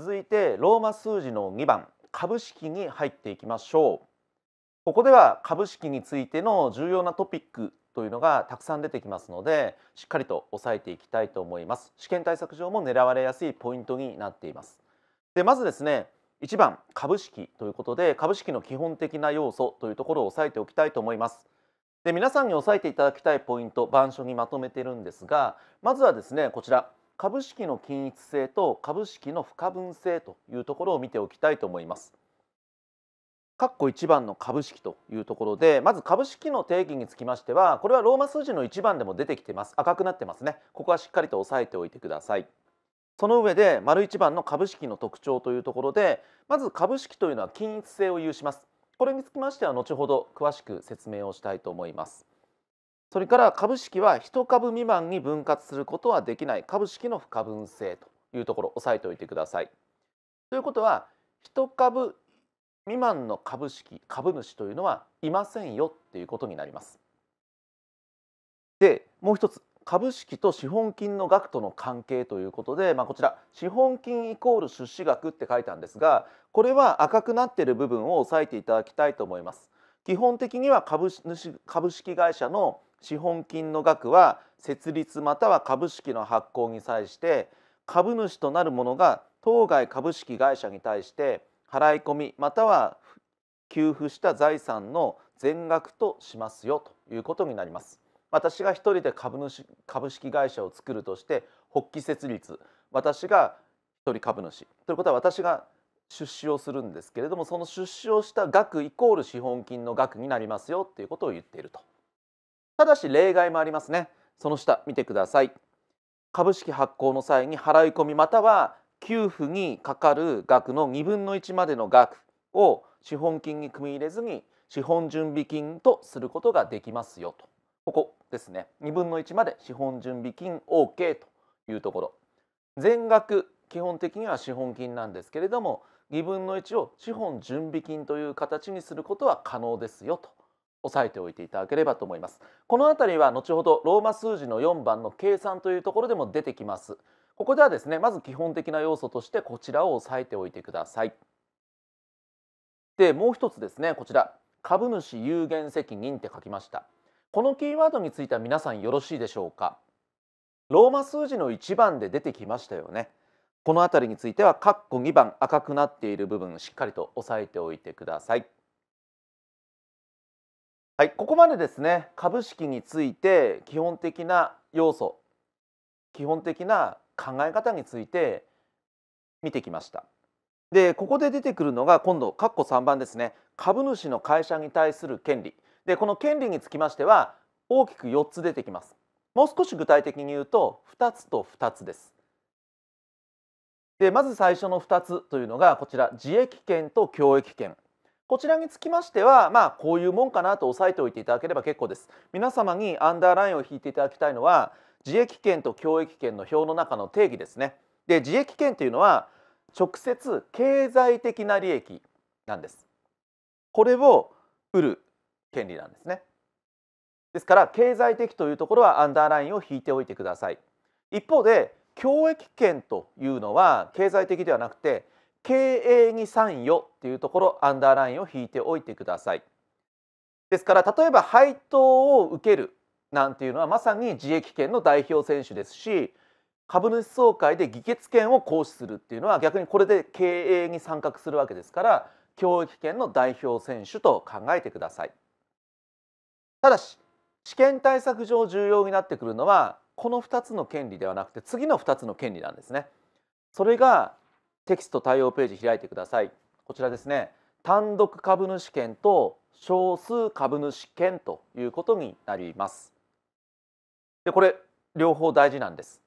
続いてローマ数字の2番株式に入っていきましょうここでは株式についての重要なトピックというのがたくさん出てきますのでしっかりと押さえていきたいと思います試験対策上も狙われやすいポイントになっていますでまずですね1番株式ということで株式の基本的な要素というところを押さえておきたいと思いますで皆さんに押さえていただきたいポイント板書にまとめてるんですがまずはですねこちら株式の均一性と株式の不可分性というところを見ておきたいと思います。括弧1番の株式というところでまず株式の定義につきましてはこれはローマ数字の1番でも出てきてます赤くなってますねここはしっかりと押さえておいてくださいその上で丸1番の株式の特徴というところでまず株式というのは均一性を有しますこれにつきましては後ほど詳しく説明をしたいと思いますそれから株式は一株未満に分割することはできない株式の不可分性というところ押さえておいてください。ということは1株未満の株式株主というのはいませんよっていうことになります。でもう一つ株式と資本金の額との関係ということで、まあ、こちら資本金イコール出資額って書いたんですがこれは赤くなっている部分を押さえていただきたいと思います。基本的には株主株式会社の資本金の額は設立または株式の発行に際して株主となる者が当該株式会社に対して払い込みまたは給付した財産の全額としますよということになります。私が一人で株主株式会社を作るとして発起設立私が一人株主ということは私が出資をするんですけれどもその出資をした額イコール資本金の額になりますよということを言っていると。ただし例外もありますねその下見てください株式発行の際に払い込みまたは給付にかかる額の2分の1までの額を資本金に組み入れずに資本準備金とすることができますよとここですね2分の1まで資本準備金 OK というところ全額基本的には資本金なんですけれども2分の1を資本準備金という形にすることは可能ですよと押さえておいていただければと思いますこのあたりは後ほどローマ数字の4番の計算というところでも出てきますここではですねまず基本的な要素としてこちらを押さえておいてくださいでもう一つですねこちら株主有限責任って書きましたこのキーワードについては皆さんよろしいでしょうかローマ数字の1番で出てきましたよねこのあたりについては括弧2番赤くなっている部分しっかりと押さえておいてくださいはい、ここまでですね株式について基本的な要素基本的な考え方について見てきました。でここで出てくるのが今度括弧3番ですね株主の会社に対する権利でこの権利につきましては大きく4つ出てきます。もう少し具体的に言うと2つと2つです。でまず最初の2つというのがこちら自益権と共益権こちらにつきましては、まあ、こういうもんかなと押さえておいていただければ結構です。皆様にアンダーラインを引いていただきたいのは自益権と共益権の表の中の定義ですね。で自益権というのは直接経済的な利益なんです。これを売る権利なんですね。ですから経済的というところはアンダーラインを引いておいてください。一方で共益権というのは経済的ではなくて経営に参与っていうところアンダーラインを引いておいてください。ですから例えば配当を受けるなんていうのはまさに自益権の代表選手ですし株主総会で議決権を行使するっていうのは逆にこれで経営に参画するわけですから教育権の代表選手と考えてください。ただし試験対策上重要になってくるのはこの2つの権利ではなくて次の2つの権利なんですね。それがテキスト対応ページ開いてくださいこちらですね単独株主権と少数株主権ということになりますでこれ両方大事なんです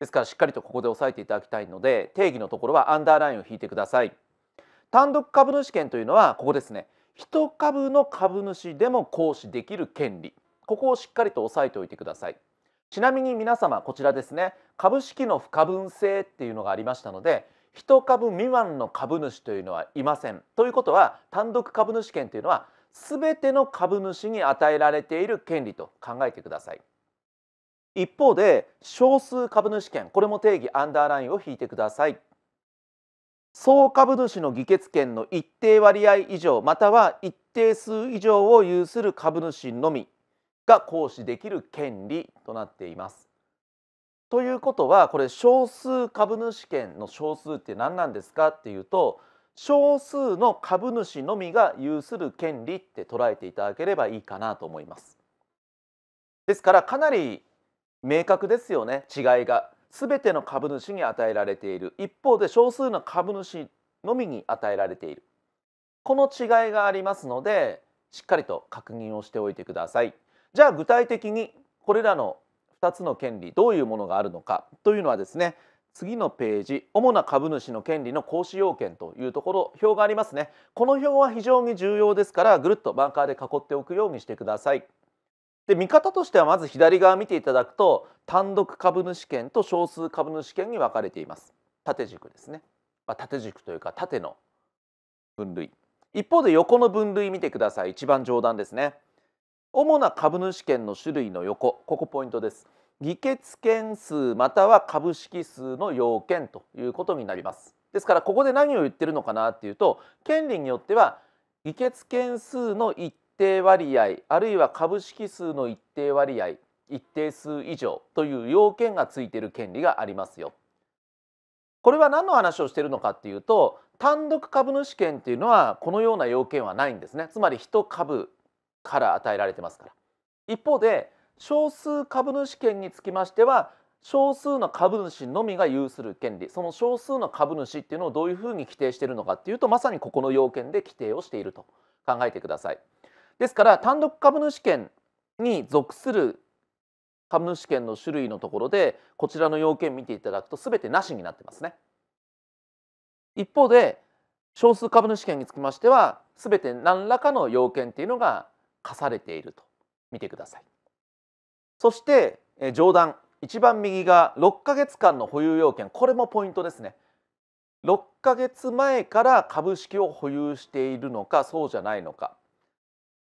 ですからしっかりとここで押さえていただきたいので定義のところはアンダーラインを引いてください単独株主権というのはここですね1株の株主でも行使できる権利ここをしっかりと押さえておいてくださいちなみに皆様こちらですね株式の不可分性っていうのがありましたので1株未満の株主というのはいません。ということは単独株主権というのは全ての株主に与えられている権利と考えてください。一方で少数株主権これも定義アンダーラインを引いてください。総株主の議決権の一定割合以上または一定数以上を有する株主のみが行使できる権利となっています。ということはこれ少数株主権の少数って何なんですかっていうと少数の株主のみが有する権利って捉えていただければいいかなと思います。ですからかなり明確ですよね違いが。全ての株主に与えられている一方で少数の株主のみに与えられているこの違いがありますのでしっかりと確認をしておいてください。じゃあ具体的にこれらの2つの権利どういうものがあるのかというのはですね次のページ主な株主の権利の行使要件というところ表がありますねこの表は非常に重要ですからぐるっとマーカーで囲っておくようにしてくださいで見方としてはまず左側見ていただくと単独株主権と少数株主権に分かれています縦軸ですね、まあ、縦軸というか縦の分類一方で横の分類見てください一番上段ですね主な株主権の種類の横ここポイントです議決権数または株式数の要件ということになりますですからここで何を言ってるのかなっていうと権利によっては議決権数の一定割合あるいは株式数の一定割合一定数以上という要件がついている権利がありますよこれは何の話をしているのかっていうと単独株主権っていうのはこのような要件はないんですねつまり1株から与えられてますから一方で少数株主権につきましては少数の株主のみが有する権利その少数の株主っていうのをどういうふうに規定しているのかっていうとまさにここの要件で規定をしていると考えてください。ですから単独株主権に属する株主権の種類のところでこちらの要件見ていただくと全てなしになってますね。一方で少数株主権につきましては全て何らかの要件っていうのが課されていると見てくださいそして上段一番右が6ヶ月間の保有要件これもポイントですね6ヶ月前から株式を保有しているのかそうじゃないのか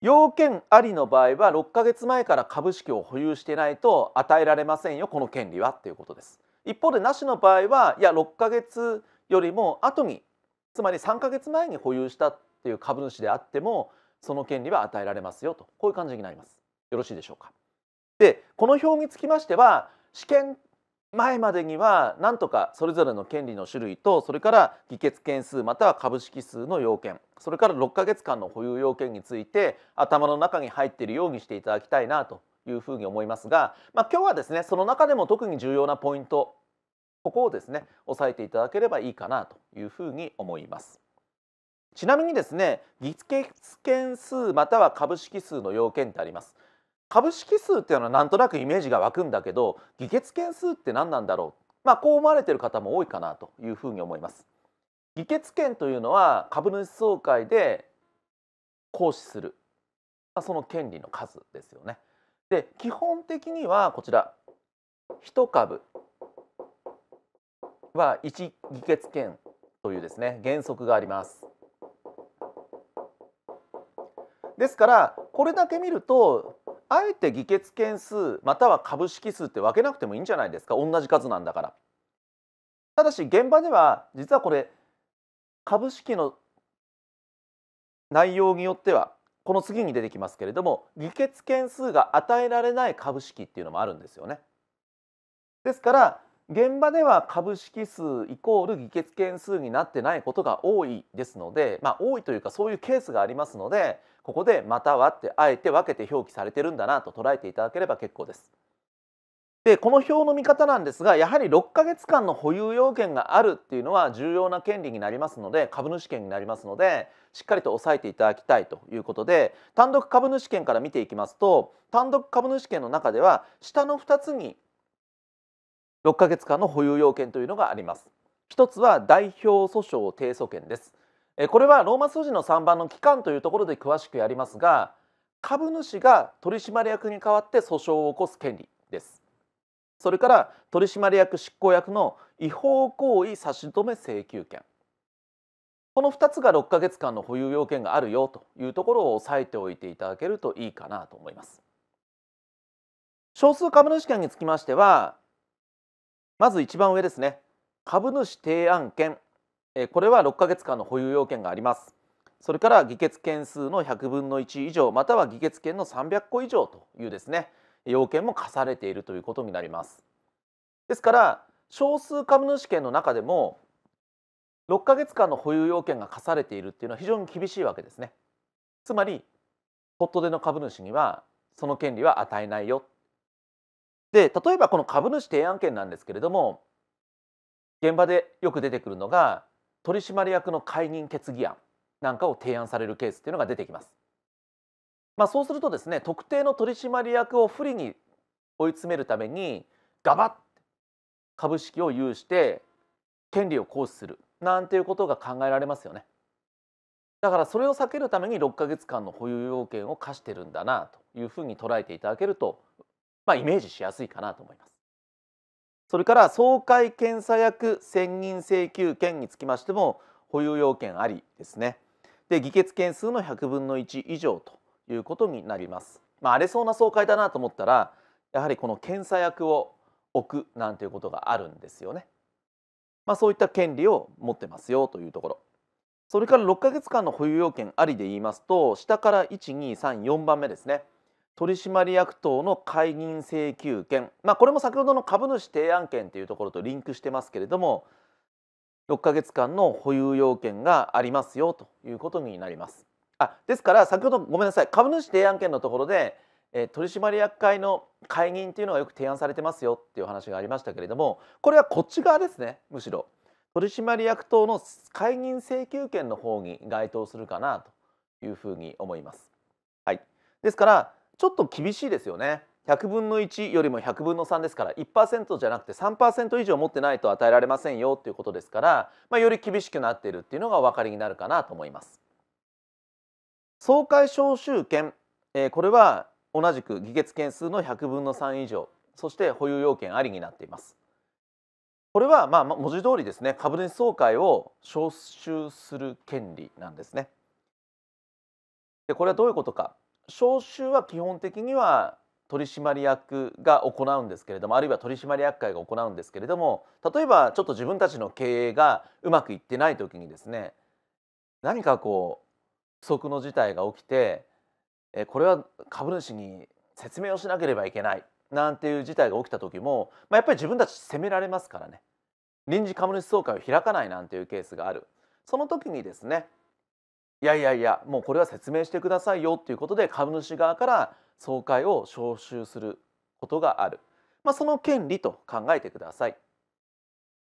要件ありの場合は6ヶ月前から株式を保有してないと与えられませんよこの権利はということです一方でなしの場合はいや6ヶ月よりも後につまり3ヶ月前に保有したっていう株主であってもその権利は与えられますよとこういう感じになりますよろしいでしょうかでこの表につきましては試験前までにはなんとかそれぞれの権利の種類とそれから議決件数または株式数の要件それから6ヶ月間の保有要件について頭の中に入っているようにしていただきたいなというふうに思いますが、まあ、今日はですねその中でも特に重要なポイントここをですね押さえていただければいいかなというふうに思います。ちなみにですね議決権数または株式数の要件ってあります株式数っていうのはなんとなくイメージが湧くんだけど議決権数って何なんだろうまあ、こう思われてる方も多いかなというふうに思います議決権というのは株主総会で行使する、まあ、その権利の数ですよねで基本的にはこちら1株は1議決権というですね原則がありますですからこれだけ見るとあえて議決件数または株式数って分けなくてもいいんじゃないですか同じ数なんだから。ただし現場では実はこれ株式の内容によってはこの次に出てきますけれども議決件数が与えられない株式っていうのもあるんですよね。ですから現場では株式数イコール議決件数になってないことが多いですのでまあ多いというかそういうケースがありますのでここで「または」ってあえて分けて表記されてるんだなと捉えていただければ結構です。でこの表の見方なんですがやはり6ヶ月間の保有要件があるっていうのは重要な権利になりますので株主権になりますのでしっかりと押さえていただきたいということで単独株主権から見ていきますと単独株主権の中では下の2つに6ヶ月間の保有要件というのがあります。1つは代表訴訟提訴権です。えこれはローマ数字の3番の期間というところで詳しくやりますが株主が取締役に代わって訴訟を起こす権利ですそれから取締役執行役の違法行為差し止め請求権この2つが6ヶ月間の保有要件があるよというところを押さえておいていただけるといいかなと思います少数株主権につきましてはまず一番上ですね株主提案権これは6ヶ月間の保有要件がありますそれから議決件数の100分の1以上または議決権の300個以上というですね要件も課されているということになりますですから少数株主権の中でも6ヶ月間の保有要件が課されているっていうのは非常に厳しいわけですねつまりホットでの株主にはその権利は与えないよで例えばこの株主提案権なんですけれども現場でよく出てくるのが取締役の解任決議案なんかを提案されるケースっていうのが出てきます。まあ、そうするとですね特定の取締役を不利に追い詰めるためにガバッ株式を有して権利を行使するなんていうことが考えられますよね。だからそれを避けるために6ヶ月間の保有要件を課してるんだなというふうに捉えていただけると、まあ、イメージしやすいかなと思います。それから総会検査役専任請求権につきましても保有要件ありですねで議決件数の100分の1以上ということになります、まあ、荒れそうな総会だなと思ったらやはりこの検査役を置くなんていうことがあるんですよね、まあ、そういった権利を持ってますよというところそれから6ヶ月間の保有要件ありで言いますと下から1234番目ですね取締役等の解任請求権、まあ、これも先ほどの株主提案権というところとリンクしてますけれども6ヶ月間の保有要件がありますよということになります。あですから先ほどごめんなさい株主提案権のところで、え取締役会の解任というのがよく提案されてますよっていう話がありましたけれどもこれはこっち側ですねむしろ取締役等の解任請求権の方に該当するかなというふうに思います。はい、ですからちょっと厳しいですよね100分の1よりも100分の3ですから1%じゃなくて3%以上持ってないと与えられませんよということですから、まあ、より厳しくなっているっていうのがお分かりになるかなと思います。総会召集権、えー、これは同じく議決件数の100分の3以上そして保有要件ありになっています。これはまあ文字通りですね株主総会を招集する権利なんですね。でこれはどういうことか招集は基本的には取締役が行うんですけれどもあるいは取締役会が行うんですけれども例えばちょっと自分たちの経営がうまくいってない時にですね何かこう不測の事態が起きてこれは株主に説明をしなければいけないなんていう事態が起きた時も、まあ、やっぱり自分たち責められますからね臨時株主総会を開かないなんていうケースがあるその時にですねいやいやいやもうこれは説明してくださいよっていうことで株主側から総会を招集することがある、まあ、その権利と考えてください。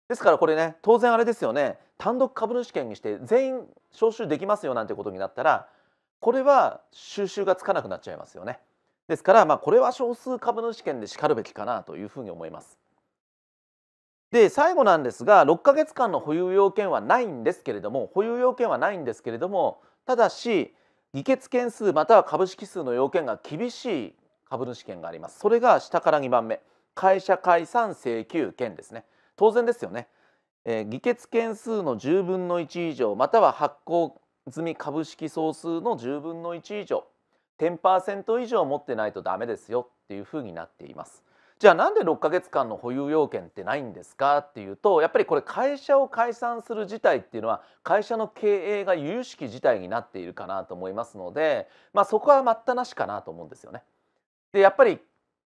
ですからこれね当然あれですよね単独株主権にして全員招集できますよなんてことになったらこれは収集がつかなくなっちゃいますよね。ですからまあこれは少数株主権でしかるべきかなというふうに思います。で最後なんですが6ヶ月間の保有要件はないんですけれども保有要件はないんですけれどもただし議決件数または株式数の要件が厳しい株主権がありますそれが下から2番目会社解散請求権ですね当然ですよね、えー、議決件数の10分の1以上または発行済み株式総数の10分の1以上10%以上持ってないとダメですよっていうふうになっています。じゃあなんで6ヶ月間の保有要件ってないんですかっていうとやっぱりこれ会社を解散する事態っていうのは会社の経営が有識事態になっているかなと思いますので、まあ、そこは待ったなしかなと思うんですよね。でやっぱり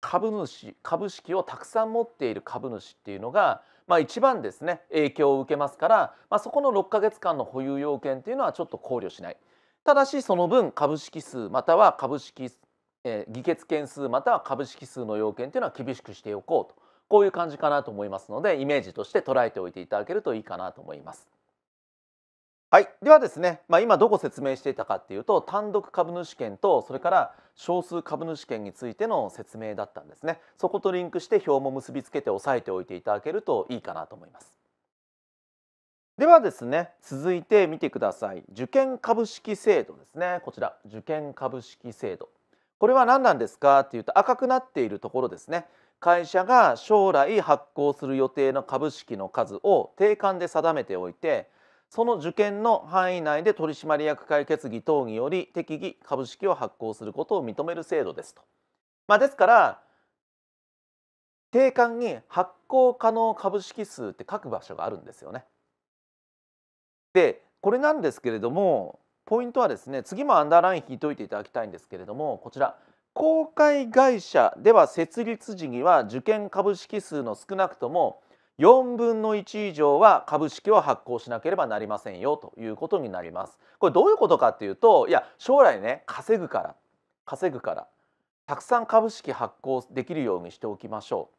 株主株式をたくさん持っている株主っていうのが、まあ、一番ですね影響を受けますから、まあ、そこの6ヶ月間の保有要件っていうのはちょっと考慮しない。ただしその分株式数または株式えー、議決件数または株式数の要件というのは厳しくしておこうとこういう感じかなと思いますのでイメージとして捉えておいていただけるといいかなと思います。はい、ではですね、まあ、今どこ説明していたかっていうと単独株主権とそれから少数株主権についての説明だったんですねそことリンクして表も結びつけて押さえておいていただけるといいかなと思います。ではですね続いて見てください受験株式制度ですねこちら受験株式制度これは何なんですかっていうと赤くなっているところですね会社が将来発行する予定の株式の数を定款で定めておいてその受験の範囲内で取締役会決議等により適宜株式を発行することを認める制度ですと。まあ、ですから定款に発行可能株式数って書く場所があるんですよね。でこれなんですけれどもポイントはですね次もアンダーライン引いておいていただきたいんですけれどもこちら公開会社では設立時には受験株式数の少なくとも4分の1以上は株式を発行しなければなりませんよということになります。これどういうことかっていうといや将来ね稼ぐから稼ぐからたくさん株式発行できるようにしておきましょう。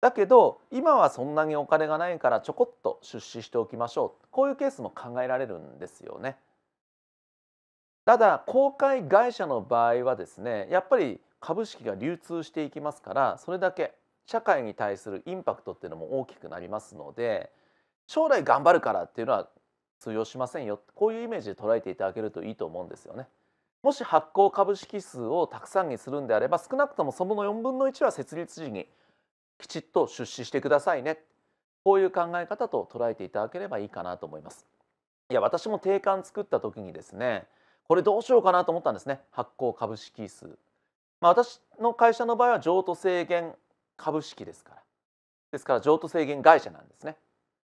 だけど今はそんなにお金がないからちょこっと出資しておきましょうこういうケースも考えられるんですよね。ただ公開会社の場合はですねやっぱり株式が流通していきますからそれだけ社会に対するインパクトっていうのも大きくなりますので将来頑張るからっていうのは通用しませんよこういうイメージで捉えていただけるといいと思うんですよね。もし発行株式数をたくさんにするんであれば少なくともその4分の1は設立時にきちっと出資してくださいねこういう考え方と捉えていただければいいかなと思います。いや私も定款作った時にですねこれどうしようかなと思ったんですね発行株式数、まあ、私の会社の場合は譲渡制限株式ですからですから譲渡制限会社なんですね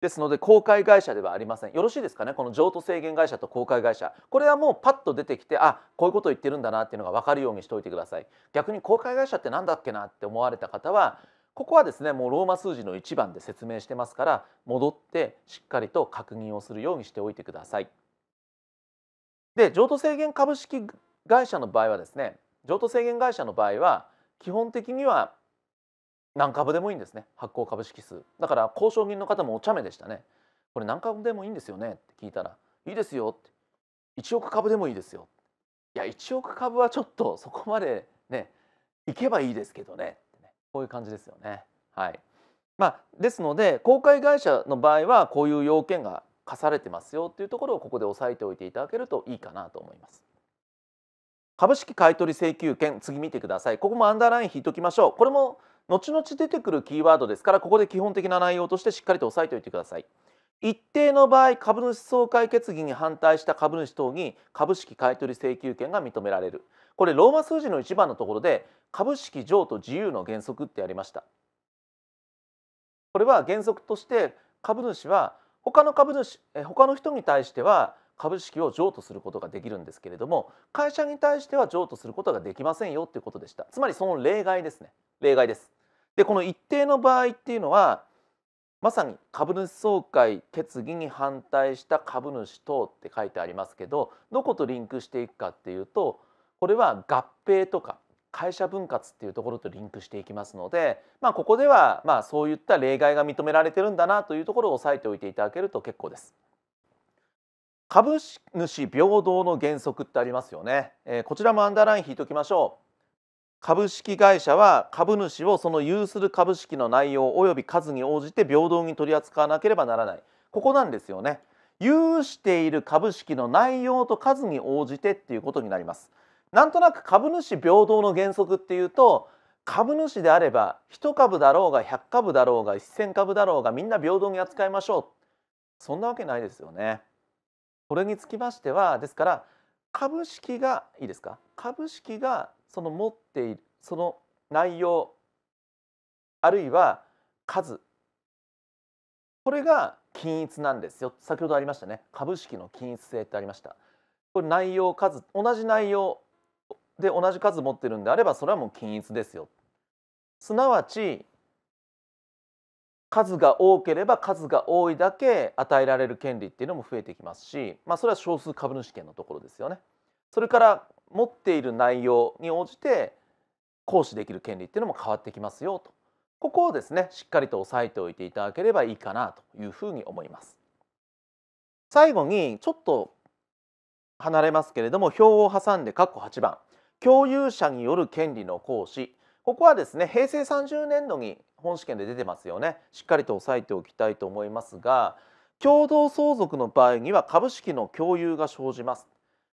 ですので公開会社ではありませんよろしいですかねこの譲渡制限会社と公開会社これはもうパッと出てきてあこういうことを言ってるんだなっていうのが分かるようにしておいてください逆に公開会社って何だっけなって思われた方はここはですねもうローマ数字の1番で説明してますから戻ってしっかりと確認をするようにしておいてください。で譲渡制限株式会社の場合はですね譲渡制限会社の場合は基本的には何株でもいいんですね発行株式数だから交渉人の方もお茶目でしたねこれ何株でもいいんですよねって聞いたらいいですよって1億株でもいいですよいや1億株はちょっとそこまでね行けばいいですけどねねこういう感じですよねはいまあですので公開会社の場合はこういう要件が課されてますよっていうところをここで押さえておいていただけるといいかなと思います。株式買取請求権次見てくださいここもアンダーライン引いときましょうこれも後々出てくるキーワードですからここで基本的な内容としてしっかりと押さえておいてください一定の場合株主総会決議に反対した株主等に株式買取請求権が認められるこれローマ数字の1番のところで株式譲渡自由の原則ってありましたこれは原則として株主は他の株主他の人に対しては株式を譲渡することができるんですけれども会社に対しては譲渡することができませんよということでしたつまりその例外ですね例外ですでこの一定の場合っていうのはまさに株主総会決議に反対した株主等って書いてありますけどどことリンクしていくかっていうとこれは合併とか会社分割っていうところとリンクしていきますので、まあ、ここではまあそういった例外が認められてるんだなというところを押さえておいていただけると結構です。株主平等の原則ってありますよね、えー、こちらもアンダーライン引いておきましょう株式会社は株主をその有する株式の内容及び数に応じて平等に取り扱わなければならないここなんですよね有している株式の内容と数に応じてっていうことになりますなんとなく株主平等の原則っていうと株主であれば1株だろうが100株だろうが1,000株だろうがみんな平等に扱いましょうそんなわけないですよね。これにつきましてはですから株式がいいですか株式がその持っているその内容あるいは数これが均一なんですよ先ほどありましたね株式の均一性ってありましたこれ内容数同じ内容で同じ数持ってるんであればそれはもう均一ですよ。すなわち数が多ければ数が多いだけ与えられる権利っていうのも増えてきますし、まあ、それは少数株主権のところですよね。それから持っている内容に応じて行使できる権利っていうのも変わってきますよとここをですねしっかりと押さえておいていただければいいかなというふうに思います。最後にちょっと離れますけれども表を挟んで括弧8番共有者による権利の行使ここはですね平成30年度に本試験で出てますよねしっかりと押さえておきたいと思いますが共同相続の場合には株式の共有が生じます、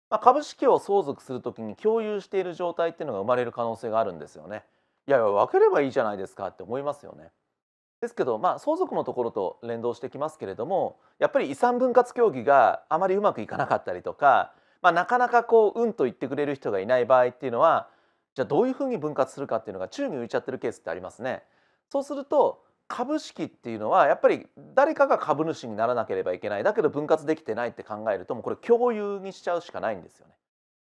まあ、株式を相続する時に共有している状態っていうのが生まれる可能性があるんですよねいやいや分ければいいじゃないですかって思いますよねですけど、まあ、相続のところと連動してきますけれどもやっぱり遺産分割協議があまりうまくいかなかったりとかまあ、なかなかこううんと言ってくれる人がいない場合っていうのはじゃあどういうふうに分割するかっていうのが宙に浮いちゃってるケースってありますね。そうすると株式っていうのはやっぱり誰かが株主にならなければいけないだけど分割できてないって考えるともうこれ共有にしちゃうしかないんですよね。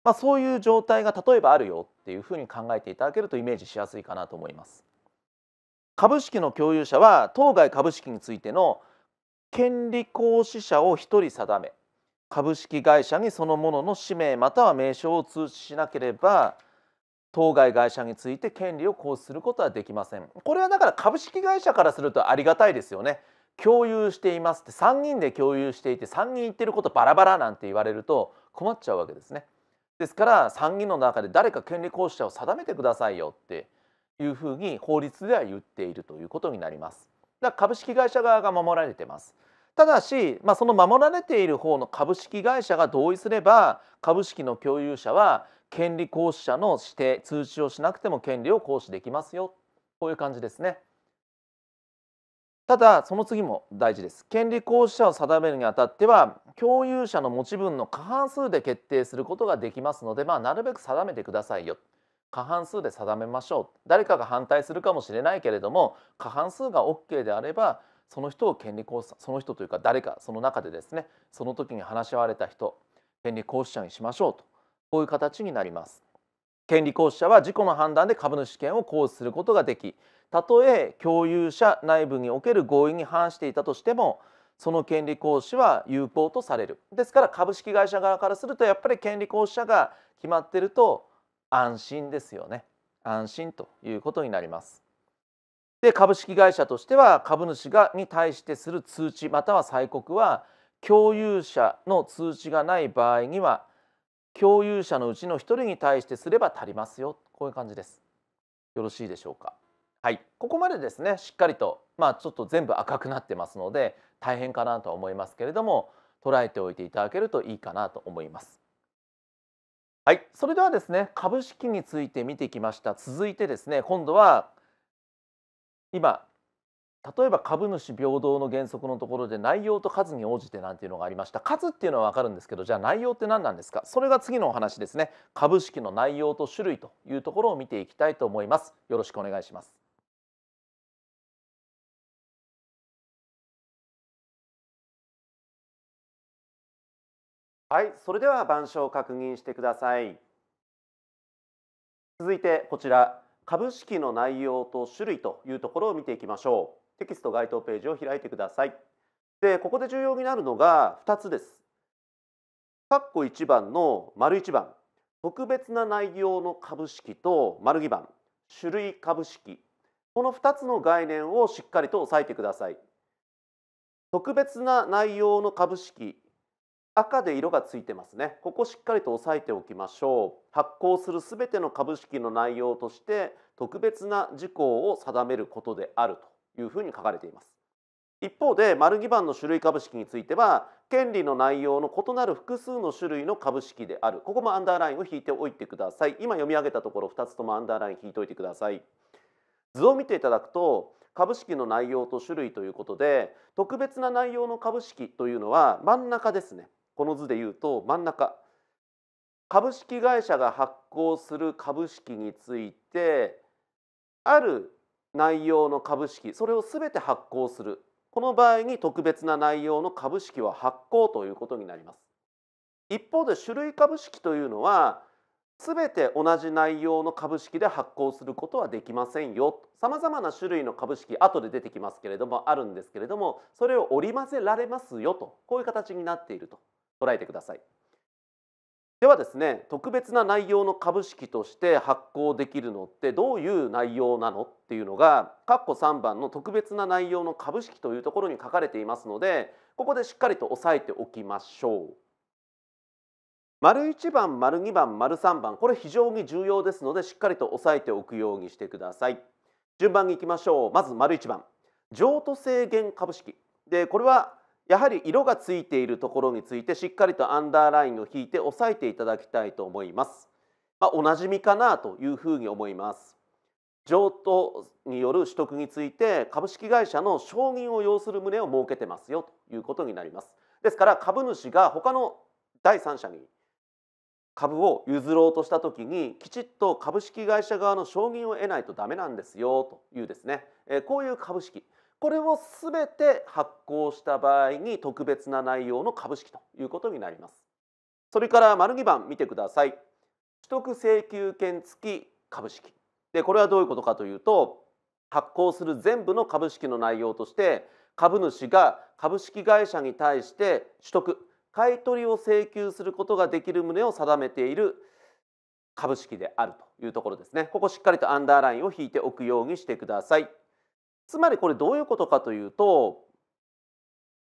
まあ、そういう状態が例えばあるよっていうふうに考えていただけるとイメージしやすいかなと思います。株式の共有者は当該株式についての権利行使者を1人定め株式会社にそのものの氏名または名称を通知しなければ当該会社について権利を行使することはできませんこれはだから株式会社からするとありがたいですよね共有していますって3人で共有していて3人言ってることバラバラなんて言われると困っちゃうわけですねですから3人の中で誰か権利行使者を定めてくださいよっていうふうに法律では言っているということになりますだから株式会社側が守られてますただし、まあ、その守られている方の株式会社が同意すれば株式の共有者は権利行使者の指定通知をしなくても権利を行使できますよこういう感じですね。ただその次も大事です権利行使者を定めるにあたっては共有者の持ち分の過半数で決定することができますので、まあ、なるべく定めてくださいよ過半数で定めましょう誰かが反対するかもしれないけれども過半数が OK であればその人を権利行使その人というか誰かその中でですねその時に話し合われた人権利行使者にしましょうとこういう形になります。権利行使者は自己の判断で株主権を行使することができたとえ共有者内部における合意に反していたとしてもその権利行使は有効とされるですから株式会社側からするとやっぱり権利行使者が決まっていると安心ですよね安心ということになります。で株式会社としては株主がに対してする通知または催告は共有者の通知がない場合には共有者のうちの一人に対してすれば足りますよこういう感じですよろしいでしょうかはいここまでですねしっかりとまあちょっと全部赤くなってますので大変かなと思いますけれども捉えておいていただけるといいかなと思いますはいそれではですね株式について見てきました続いてですね今度は今例えば株主平等の原則のところで内容と数に応じてなんていうのがありました数っていうのは分かるんですけどじゃあ内容って何なんですかそれが次のお話ですね株式の内容と種類というところを見ていきたいと思いますよろしくお願いしますはいそれでは板書を確認してください続いてこちら株式の内容と種類というところを見ていきましょうテキスト該当ページを開いてくださいでここで重要になるのが2つです括弧1番の丸1番特別な内容の株式と丸2番種類株式この2つの概念をしっかりと押さえてください特別な内容の株式赤で色がついてますねここしっかりと押さえておきましょう発行する全ての株式の内容として特別な事項を定めることであるというふうに書かれています一方で丸2番の種類株式については権利の内容の異なる複数の種類の株式であるここもアンダーラインを引いておいてください今読み上げたところ2つともアンダーライン引いておいてください図を見ていただくと株式の内容と種類ということで特別な内容の株式というのは真ん中ですねこの図で言うと真ん中株式会社が発行する株式についてある内容の株式それを全て発行するこの場合に特別な内容の株式は発行ということになります一方で種類株式というのは全て同じ内容の株式で発行することはできませんよさまざまな種類の株式後で出てきますけれどもあるんですけれどもそれを織り交ぜられますよとこういう形になっていると捉えてくださいではですね特別な内容の株式として発行できるのってどういう内容なのっていうのが括弧3番の特別な内容の株式というところに書かれていますのでここでしっかりと押さえておきましょう。丸1番丸2番丸3番これ非常に重要ですのでしっかりと押さえておくようにしてください順番にいきましょうまず丸1番譲渡制限株式でこれはやはり色がついているところについてしっかりとアンダーラインを引いて押さえていただきたいと思います。まあ、おなじみかなというふうに思います。譲渡による取得について株式会社の承認を要する旨を設けてますよということになります。ですから株主が他の第三者に株を譲ろうとした時にきちっと株式会社側の承認を得ないとダメなんですよというですねこういう株式これを全て発行した場合に特別な内容の株式ということになりますそれから丸2番見てください取得請求権付き株式でこれはどういうことかというと発行する全部の株式の内容として株主が株式会社に対して取得買取を請求することができる旨を定めている株式であるというところですねここしっかりとアンダーラインを引いておくようにしてくださいつまりこれどういうことかというと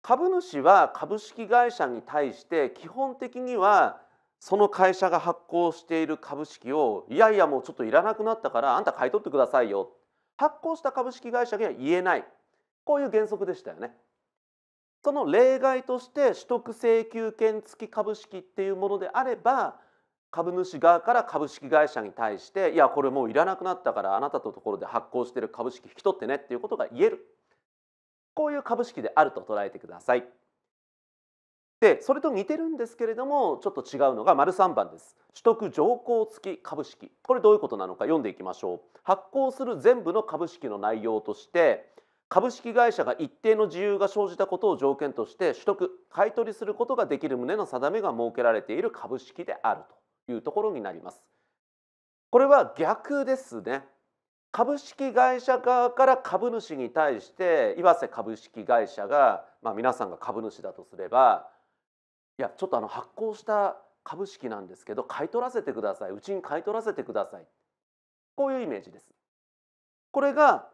株主は株式会社に対して基本的にはその会社が発行している株式をいやいやもうちょっといらなくなったからあんた買い取ってくださいよ発行した株式会社には言えないこういう原則でしたよね。その例外として取得請求権付き株式っていうものであれば株主側から株式会社に対していやこれもういらなくなったからあなたのところで発行してる株式引き取ってねっていうことが言えるこういう株式であると捉えてください。でそれと似てるんですけれどもちょっと違うのが丸3番です取得条項付き株式これどういうことなのか読んでいきましょう発行する全部の株式の内容として株式会社が一定の自由が生じたことを条件として取得買取することができる旨の定めが設けられている株式であるというところになります。これは逆ですね。株式会社側から株主に対して岩瀬株式会社が、まあ、皆さんが株主だとすればいやちょっとあの発行した株式なんですけど買い取らせてくださいうちに買い取らせてくださいこういうイメージです。これが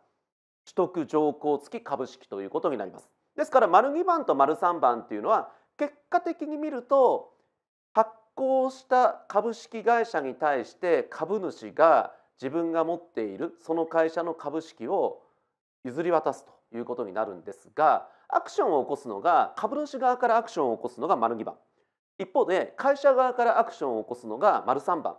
取得条項付き株式ということになります。ですから丸2番と丸3番っていうのは結果的に見ると行した株式会社に対して株主が自分が持っているその会社の株式を譲り渡すということになるんですがアクションを起こすのが株主側からアクションを起こすのが丸2番一方で会社側からアクションを起こすのが丸3番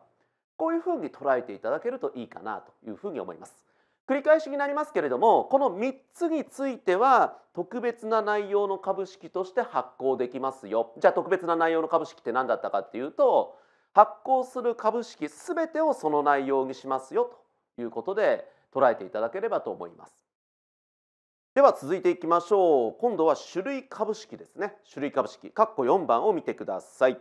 こういうふうに捉えていただけるといいかなというふうに思います。繰り返しになりますけれどもこの3つについては特別な内容の株式として発行できますよじゃあ特別な内容の株式って何だったかっていうと発行する株式全てをその内容にしますよということで捉えていただければと思いますでは続いていきましょう今度は種類株式ですね種類株式括弧4番を見てください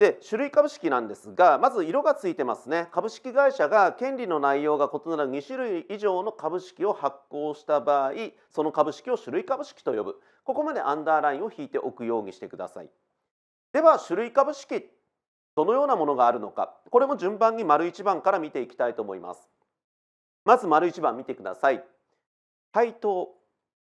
で種類株式なんですがまず色がついてますね株式会社が権利の内容が異なる2種類以上の株式を発行した場合その株式を種類株式と呼ぶここまでアンダーラインを引いておくようにしてくださいでは種類株式どのようなものがあるのかこれも順番に丸1番から見ていきたいと思いますまず丸1番見てください配当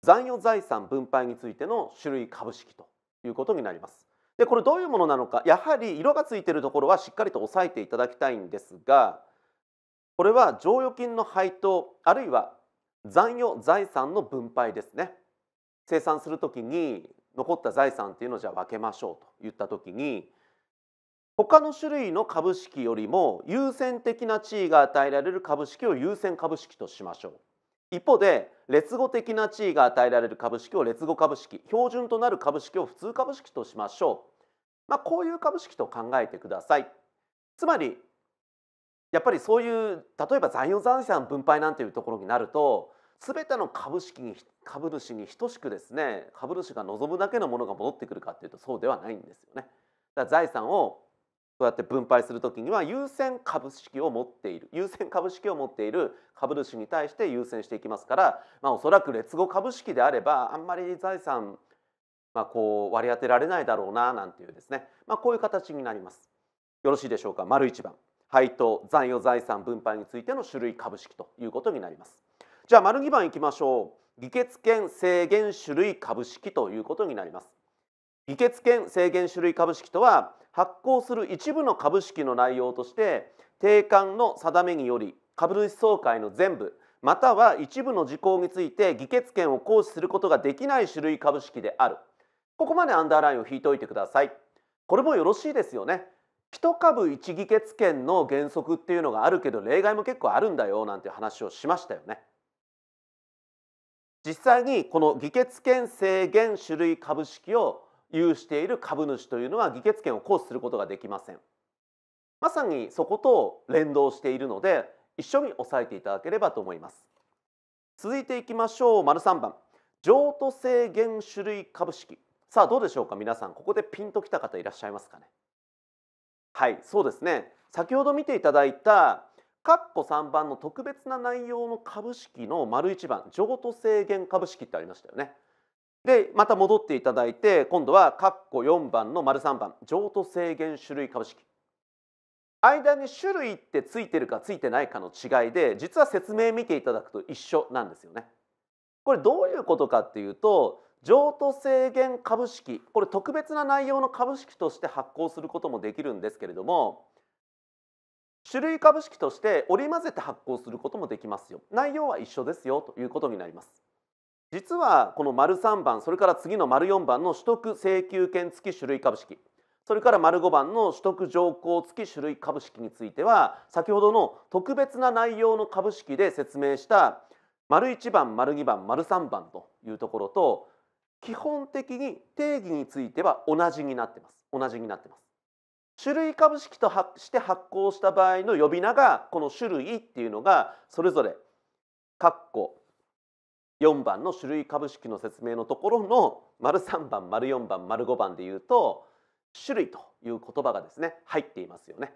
残余財産分配についての種類株式ということになりますでこれどういうものなのかやはり色がついてるところはしっかりと押さえていただきたいんですがこれは剰余金の配当あるいは残余財産の分配ですね生産する時に残った財産っていうのをじゃあ分けましょうといった時に他の種類の株式よりも優先的な地位が与えられる株式を優先株式としましょう。一方で劣後的な地位が与えられる株式を劣後株式標準となる株式を普通株式としましょう、まあ、こういう株式と考えてくださいつまりやっぱりそういう例えば残余財産分配なんていうところになると全ての株式に株主に等しくですね株主が望むだけのものが戻ってくるかっていうとそうではないんですよね。だから財産をそうやって分配するときには優先株式を持っている優先株式を持っている株主に対して優先していきますから、まあ、おそらく劣後株式であればあんまり財産、まあ、こう割り当てられないだろうななんていうですね、まあ、こういう形になります。よろしいでしょうか丸一番配当残余財産分配についての種類株式ということになります。じゃあ丸二番いきましょう議決権制限種類株式ということになります。議決権制限種類株式とは発行する一部の株式の内容として定款の定めにより株主総会の全部または一部の事項について議決権を行使することができない種類株式であるここまでアンダーラインを引いておいてくださいこれもよろしいですよね一株一議決権の原則っていうのがあるけど例外も結構あるんだよなんて話をしましたよね実際にこの議決権制限種類株式を有している株主というのは議決権を行使することができませんまさにそこと連動しているので一緒に押さえていただければと思います続いていきましょう丸3番譲渡制限種類株式さあどうでしょうか皆さんここでピンときた方いらっしゃいますかねはいそうですね先ほど見ていただいた括弧3番の特別な内容の株式の丸1番譲渡制限株式ってありましたよねでまた戻っていただいて今度は括弧4番の丸3番譲渡制限種類株式間に種類ってついてるかついてないかの違いで実は説明見ていただくと一緒なんですよね。これどういうことかっていうと譲渡制限株式これ特別な内容の株式として発行することもできるんですけれども種類株式として織り交ぜて発行することもできますよ内容は一緒ですよということになります。実はこの丸3番それから次の丸4番の取得請求権付き種類株式それから丸5番の取得条項付き種類株式については先ほどの特別な内容の株式で説明した丸1番丸2番丸3番というところと基本的に定義については同じになってます同じになってます種類株式として発行した場合の呼び名がこの種類っていうのがそれぞれ括弧4番の種類株式の説明のところの丸3番丸4番丸5番で言うと種類という言葉がですね入っていますよね。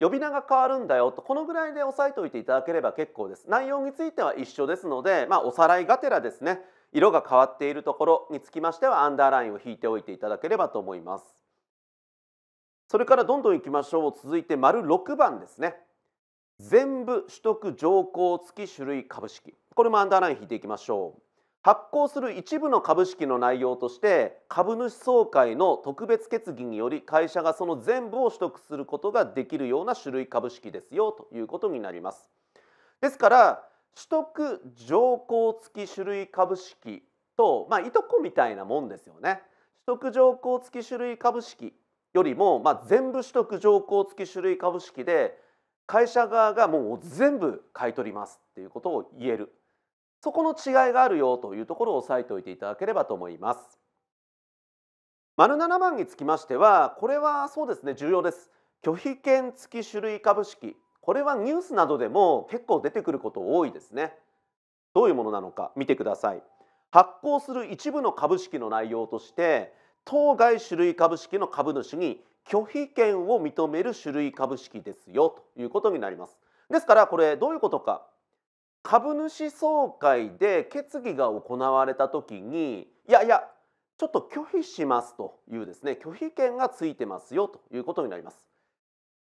呼び名が変わるんだよとこのぐらいで押さえておいていただければ結構です。内容については一緒ですので、まあ、おさらいがてらですね色が変わっているところにつきましてはアンダーラインを引いておいていただければと思います。それからどんどんいきましょう続いて丸6番ですね全部取得条項付き種類株式これもアンダーライン引いていきましょう発行する一部の株式の内容として株主総会の特別決議により会社がその全部を取得することができるような種類株式ですよということになりますですから取得条項付き種類株式とまあいとこみたいなもんですよね取得条項付き種類株式よりもまあ全部取得条項付き種類株式で会社側がもう全部買い取りますっていうことを言えるそこの違いがあるよというところを押さえておいていただければと思います。丸7番につきましてはこれはそうですね重要です。拒否権付き種類株式これはニュースなどでも結構出てくること多いですね。どういうものなのか見てください。発行する一部の株式の内容として当該種類株式の株主に拒否権を認める種類株式ですよということになります。ですからこれどういうことか株主総会で決議が行われた時にいやいやちょっと拒否しますというですね拒否権がついてますよということになります。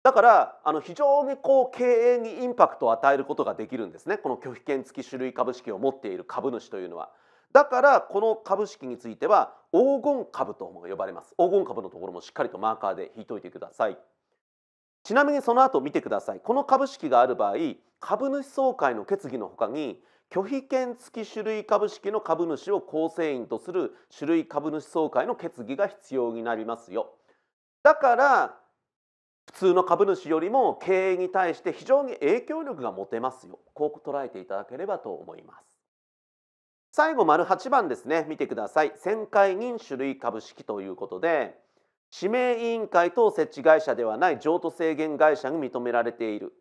だからあの非常にこう経営にインパクトを与えることができるんですねこの拒否権付き種類株式を持っている株主というのは。だからこの株式については黄金株とも呼ばれます黄金株のところもしっかりとマーカーで引いといてくださいちなみにその後見てくださいこの株式がある場合株主総会の決議のほかに拒否権付き種類株式の株主を構成員とする種類株主総会の決議が必要になりますよだから普通の株主よりも経営に対して非常に影響力が持てますよこう捉えていただければと思います最後丸八番ですね見てください選会人種類株式ということで指名委員会等設置会社ではない譲渡制限会社に認められている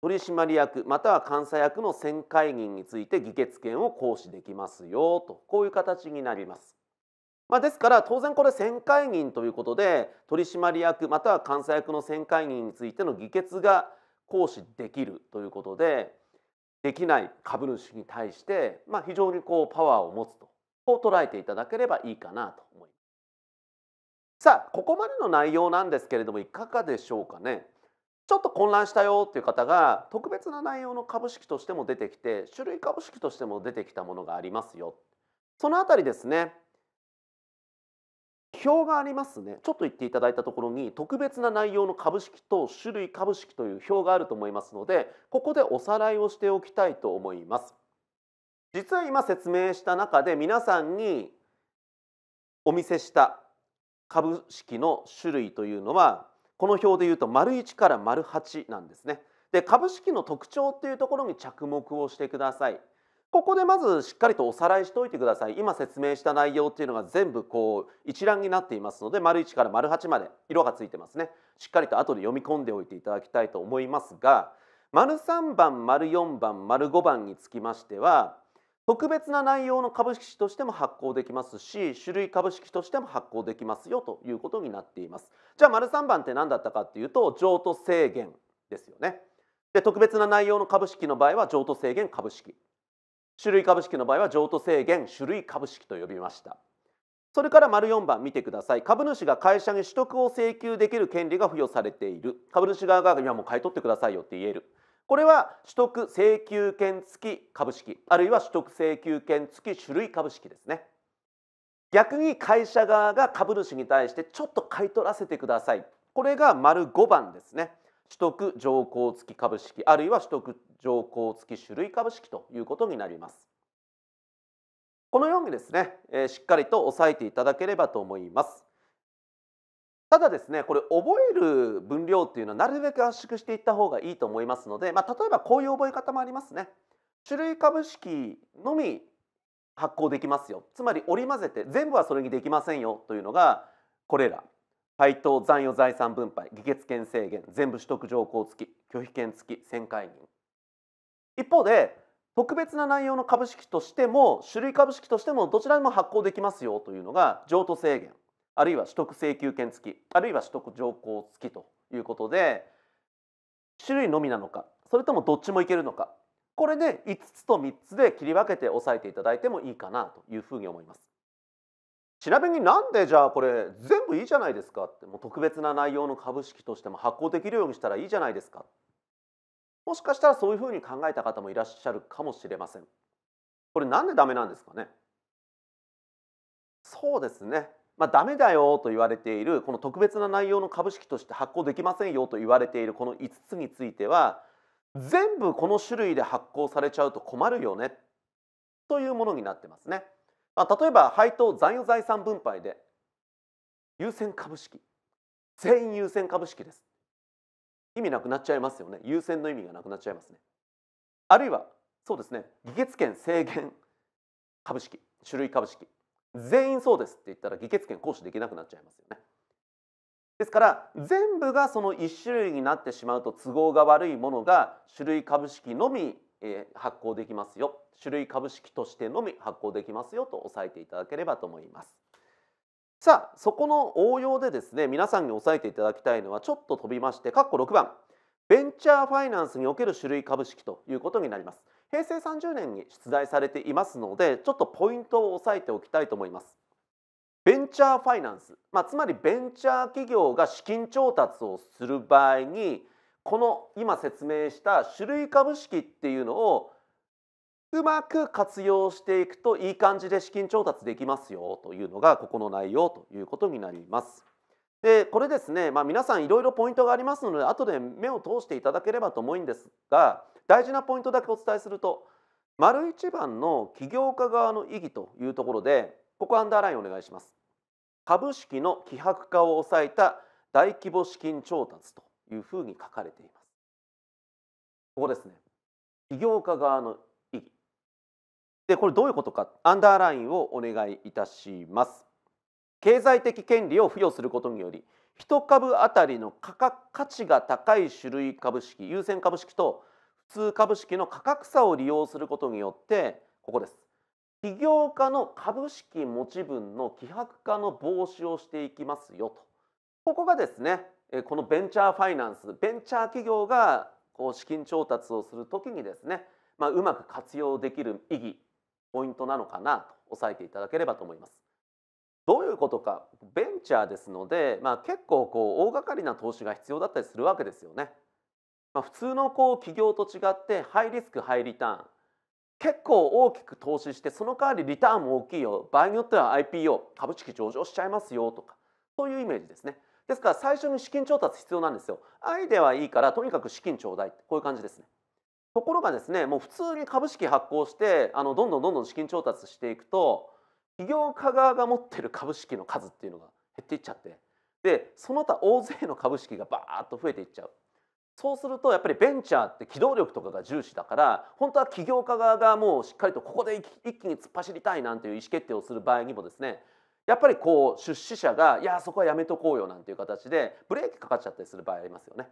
取締役または監査役の選会議について議決権を行使できますよとこういう形になります。まあ、ですから当然これ選会人ということで取締役または監査役の選会議についての議決が行使できるということでできない株主に対して、まあ、非常にこうパワーを持つとこう捉えていただければいいかなと思います。さあここまでの内容なんですけれどもいかがでしょうかね。ちょっと混乱したよっていう方が特別な内容の株式としても出てきて種類株式としても出てきたものがありますよそのあたりですね表がありますねちょっと言っていただいたところに特別な内容の株式と種類株式という表があると思いますのでここでおさらいをしておきたいと思います実は今説明した中で皆さんにお見せした株式の種類というのはこの表でいうと丸1から丸8なんですね。で株式の特徴というところに着目をしてください。ここでまずしっかりとおさらいしておいてください。今説明した内容というのが全部こう一覧になっていますので、丸1から丸8まで色がついてますね。しっかりと後で読み込んでおいていただきたいと思いますが、丸3番、丸4番、丸5番につきましては、特別な内容の株式としても発行できますし種類株式としても発行できますよということになっていますじゃあ丸3番って何だったかっていうと譲渡制限ですよねで特別な内容の株式の場合は譲渡制限株式種類株式の場合は譲渡制限種類株式と呼びましたそれから丸4番見てください株主が会社に取得を請求できる権利が付与されている株主側が「今もう買い取ってくださいよ」って言えるこれは取得請求権付き株式あるいは取得請求権付き種類株式ですね逆に会社側が株主に対してちょっと買い取らせてくださいこれが丸5番ですね取得条項付き株式あるいは取得条項付き種類株式ということになりますこのようにですね、しっかりと押さえていただければと思いますただですねこれ覚える分量っていうのはなるべく圧縮していった方がいいと思いますので、まあ、例えばこういう覚え方もありますね。種類株式のみ発行できますよつまり織り交ぜて全部はそれにできませんよというのがこれら配当残余財産分配議決権制限全部取得条項付き拒否権付き選回人一方で特別な内容の株式としても種類株式としてもどちらにも発行できますよというのが譲渡制限あるいは取得請求権付きあるいは取得条項付きということで種類のみなのかそれともどっちもいけるのかこれで5つと3つで切り分けて押さえていただいてもいいかなというふうに思います。ちなみになんでじゃあこれ全部いいじゃないですかってもう特別な内容の株式としても発行できるようにしたらいいじゃないですかもしかしたらそういうふうに考えた方もいらっしゃるかもしれませんこれなんでダメなんですかねそうですねまあ、ダメだよと言われているこの特別な内容の株式として発行できませんよと言われているこの5つについては全部この種類で発行されちゃうと困るよねというものになってますね。まあ、例えば配当残余財産分配で優先株式全員優先株式です意味なくなっちゃいますよね優先の意味がなくなっちゃいますねあるいはそうですね議決権制限株式種類株式全員そうですって言ったら議決権行使できなくなっちゃいますよね。ですから全部がその1種類になってしまうと都合が悪いものが種類株式のみ発行できますよ種類株式としてのみ発行できますよと押さえていただければと思います。さあそこの応用でですね皆さんに押さえていただきたいのはちょっと飛びましてッコ6番ベンチャーファイナンスにおける種類株式ということになります。平成30年に出題されていますのでちょっとポイントを押さえておきたいと思います。ベンチャーファイナンス、まあ、つまりベンチャー企業が資金調達をする場合にこの今説明した種類株式っていうのをうまく活用していくといい感じで資金調達できますよというのがここの内容ということになります。でこれですね、まあ、皆さんいろいろポイントがありますので後で目を通していただければと思うんですが大事なポイントだけお伝えすると丸一番の起業家側の意義というところでここアンダーラインお願いします株式の希薄化を抑えた大規模資金調達というふうに書かれていますここですね起業家側の意義でこれどういうことかアンダーラインをお願いいたします経済的権利を付与することにより一株当たりの価格価値が高い種類株式優先株式と通株式の価格差を利用することによってここです起業家の株式持ち分の希薄化の防止をしていきますよとここがですねこのベンチャーファイナンスベンチャー企業がこう資金調達をする時にですね、まあ、うまく活用できる意義ポイントなのかなと押さえていただければと思います。どういうことかベンチャーですので、まあ、結構こう大掛かりな投資が必要だったりするわけですよね。まあ、普通のこう企業と違ってハイリスクハイリターン結構大きく投資してその代わりリターンも大きいよ場合によっては IPO 株式上場しちゃいますよとかそういうイメージですねですから最初に資金調達必要なんですよアイデアはいいからとにかく資金ちょうだいこういう感じですねところがですねもう普通に株式発行してあのどんどんどんどん資金調達していくと企業家側が持ってる株式の数っていうのが減っていっちゃってでその他大勢の株式がバーッと増えていっちゃうそうするとやっぱりベンチャーって機動力とかが重視だから本当は起業家側がもうしっかりとここで一気に突っ走りたいなんていう意思決定をする場合にもですねやっぱりこう出資者がいやそこはやめとこうよなんていう形でブレーキかかっちゃったりする場合ありますよね。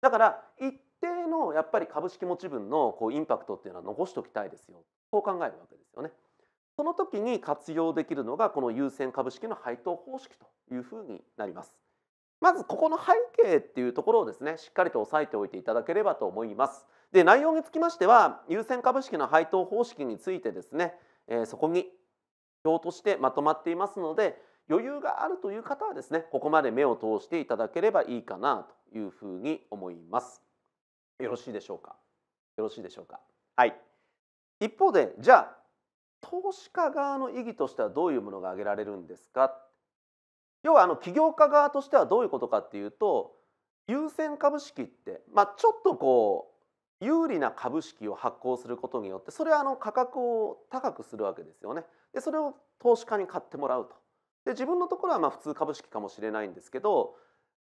だから一定のやっぱり株式持ち分のこうインパクトっていうのは残しておきたいですよこう考えるわけですよね。その時に活用できるのがこの優先株式の配当方式というふうになります。まずここの背景っていうところをですねしっかりと押さえておいていただければと思います。で内容につきましては優先株式の配当方式についてですね、えー、そこに表としてまとまっていますので余裕があるという方はですねここまで目を通していただければいいかなというふうに思います。よろしいでしょうかよろしいでしょうかはい一方でじゃあ投資家側の意義としてはどういうものが挙げられるんですか要はあの起業家側としてはどういうことかっていうと優先株式って、まあ、ちょっとこう有利な株式を発行することによってそれはあの価格を高くするわけですよね。でそれを投資家に買ってもらうと。で自分のところはまあ普通株式かもしれないんですけど、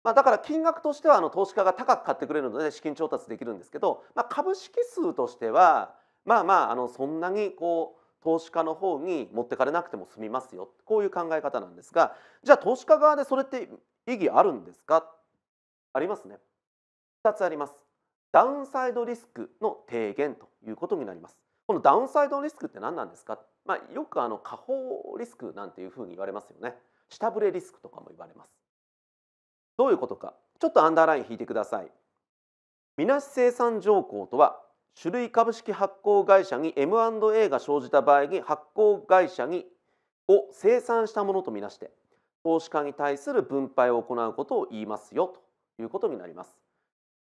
まあ、だから金額としてはあの投資家が高く買ってくれるので資金調達できるんですけど、まあ、株式数としてはまあまああのそんなにこう投資家の方に持ってかれなくても済みますよこういう考え方なんですがじゃあ投資家側でそれって意義あるんですかありますね2つありますダウンサイドリスクの低減ということになりますこのダウンサイドリスクって何なんですか、まあ、よくあの下方リスクなんていうふうに言われますよね下振れリスクとかも言われますどういうことかちょっとアンダーライン引いてくださいみなし生産条項とは種類株式発行会社に M&A が生じた場合に発行会社にを生産したものとみなして投資家に対する分配を行うことを言いますよということになります。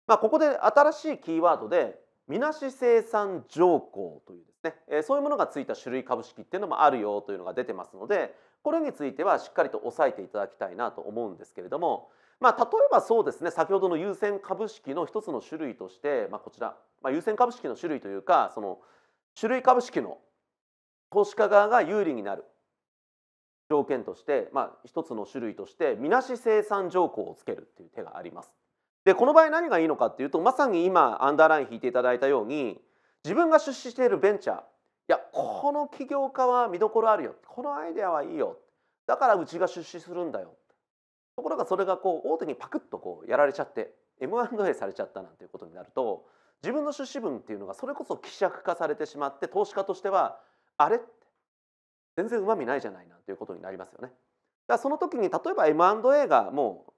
まあ、ここで新しいキーワードでみなし生産条項というですね、えそういうものがついた種類株式っていうのもあるよというのが出てますのでこれについてはしっかりと押さえていただきたいなと思うんですけれどもまあ、例えばそうですね先ほどの優先株式の一つの種類として、まあ、こちら、まあ、優先株式の種類というかその種類株式の投資家側が有利になる条件として、まあ、一つの種類としてみなし生産条項をつけるっていう手があります。でこの場合何がいいのかっていうとまさに今アンダーライン引いていただいたように自分が出資しているベンチャーいやこの起業家は見どころあるよこのアイデアはいいよだからうちが出資するんだよところがそれがこう大手にパクッとこうやられちゃって M&A されちゃったなんていうことになると自分の出資分っていうのがそれこそ希釈化されてしまって投資家としてはあれって全然うまみないじゃないなんていうことになりますよね。だからその時に例えば M&A がもう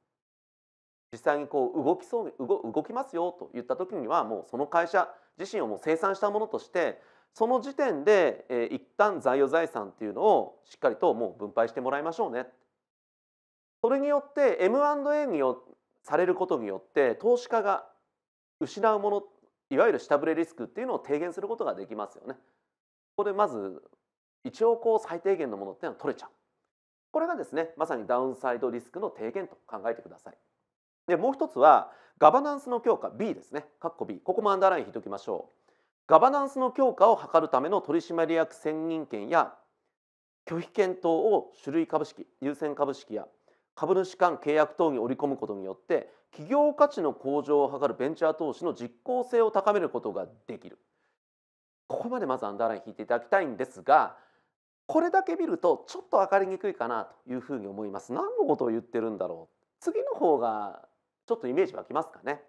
実際にこう動きそう動きますよと言った時にはもうその会社自身をもう生産したものとしてその時点で、えー、一旦財与財産っていうのをしっかりともう分配してもらいましょうねそれによって M&A によされることによって投資家が失うものいわゆる下振れリスクっていうのを低減することができますよね。ここでまず一応こう最低限のものっていうのは取れちゃう。これがですねまさにダウンサイドリスクの低減と考えてください。でもう一つはガバナンスの強化 B ですね。括弧 B ここもアンダーライン引いておきましょう。ガバナンスの強化を図るための取締役選任権や拒否権等を種類株式優先株式や株主間契約等に織り込むことによって企業価値の向上を図るベンチャー投資の実効性を高めることができるここまでまずアンダーライン引いていただきたいんですがこれだけ見るとちょっと分かりにくいかなというふに思います何のことを言ってるんだろう次の方がちょっとイメージ湧きますかね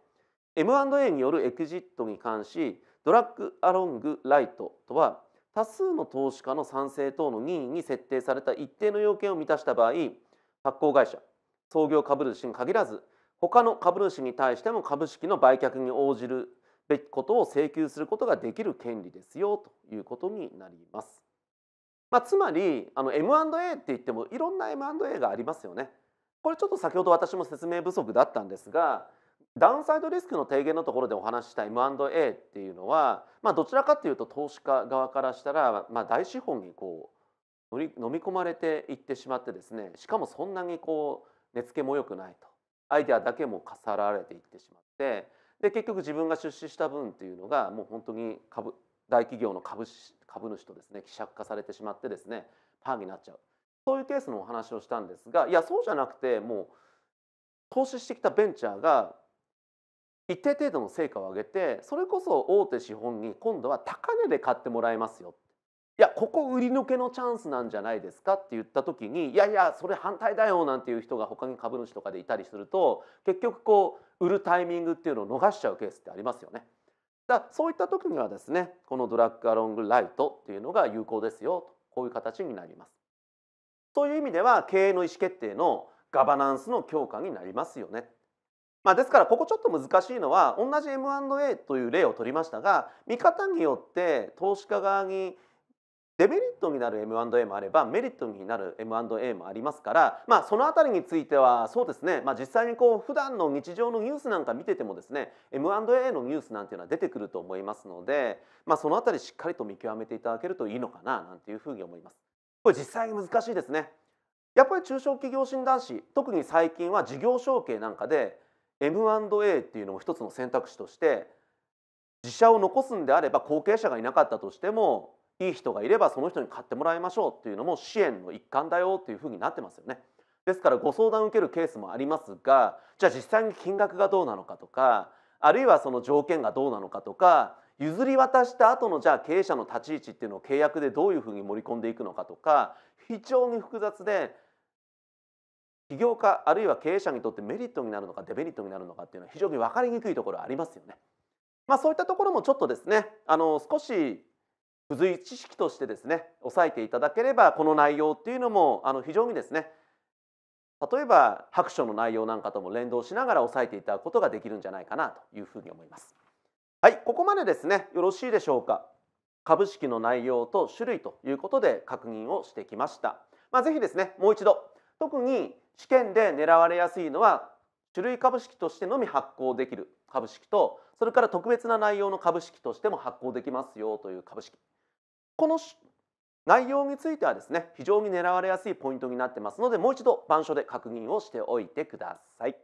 M&A によるエクジットに関しドラッグ・アロング・ライトとは多数の投資家の賛成等の任意に設定された一定の要件を満たした場合発行会社創業株主に限らず他の株主に対しても株式の売却に応じるべきことを請求することができる権利ですよということになります。まあ、つまりあの M&A って言ってもいろんな M&A がありますよね。これちょっと先ほど私も説明不足だったんですがダウンサイドリスクの低減のところでお話しした M&A っていうのは、まあ、どちらかというと投資家側からしたら、まあ、大資本にこう飲み込まれていってしまってですねしかもそんなにこう根付けも良くないとアイデアだけも飾られていってしまってで結局自分が出資した分っていうのがもう本当に株大企業の株株主とですね希釈化されてしまってですねパーになっちゃうそういうケースのお話をしたんですがいやそうじゃなくてもう投資してきたベンチャーが一定程度の成果を上げてそれこそ大手資本に今度は高値で買ってもらえますよいやここ売り抜けのチャンスなんじゃないですかって言った時にいやいやそれ反対だよなんていう人が他に株主とかでいたりすると結局こう売るタイミングっていうのを逃しちゃうケースってありますよね。だそういった時にはですねこのドラッグアロングライトっていうのが有効ですよとこういう形になります。という意味では経営の意思決定のガバナンスの強化になりますよね。まあ、ですからここちょっと難しいのは同じ M&A という例を取りましたが見方によって投資家側にデメリットになる M&A もあればメリットになる M&A もありますから、まあ、その辺りについてはそうですね、まあ、実際にこう普段の日常のニュースなんか見ててもですね M&A のニュースなんていうのは出てくると思いますので、まあ、その辺りしっかりと見極めていただけるといいのかななんていうふうに思います。これ実際に難しいですねやっぱり中小企業診断士特に最近は事業承継なんかで M&A っていうのも一つの選択肢として自社を残すんであれば後継者がいなかったとしてもいい人がいればその人に買ってもらいましょうっていうのも支援の一環だよっていうふうになってますよね。ですからご相談を受けるケースもありますがじゃあ実際に金額がどうなのかとかあるいはその条件がどうなのかとか譲り渡した後のじゃあ経営者の立ち位置っていうのを契約でどういうふうに盛り込んでいくのかとか非常に複雑で起業家あるいは経営者にとってメリットになるのかデメリットになるのかっていうのは非常に分かりにくいところありますよね。まあ、そういったところもちょっとですねあの少し付随知識としてですね押さえていただければこの内容っていうのもあの非常にですね例えば白書の内容なんかとも連動しながら押さえていただくことができるんじゃないかなというふうに思います。はい、ここまでですねよろしいでしょうか。株式の内容と種類ということで確認をしてきました。まあ、ぜひですねもう一度特に試験で狙われやすいのは種類株式としてのみ発行できる株式とそれから特別な内容の株式としても発行できますよという株式この内容についてはですね非常に狙われやすいポイントになってますのでもう一度板書で確認をしておいてください。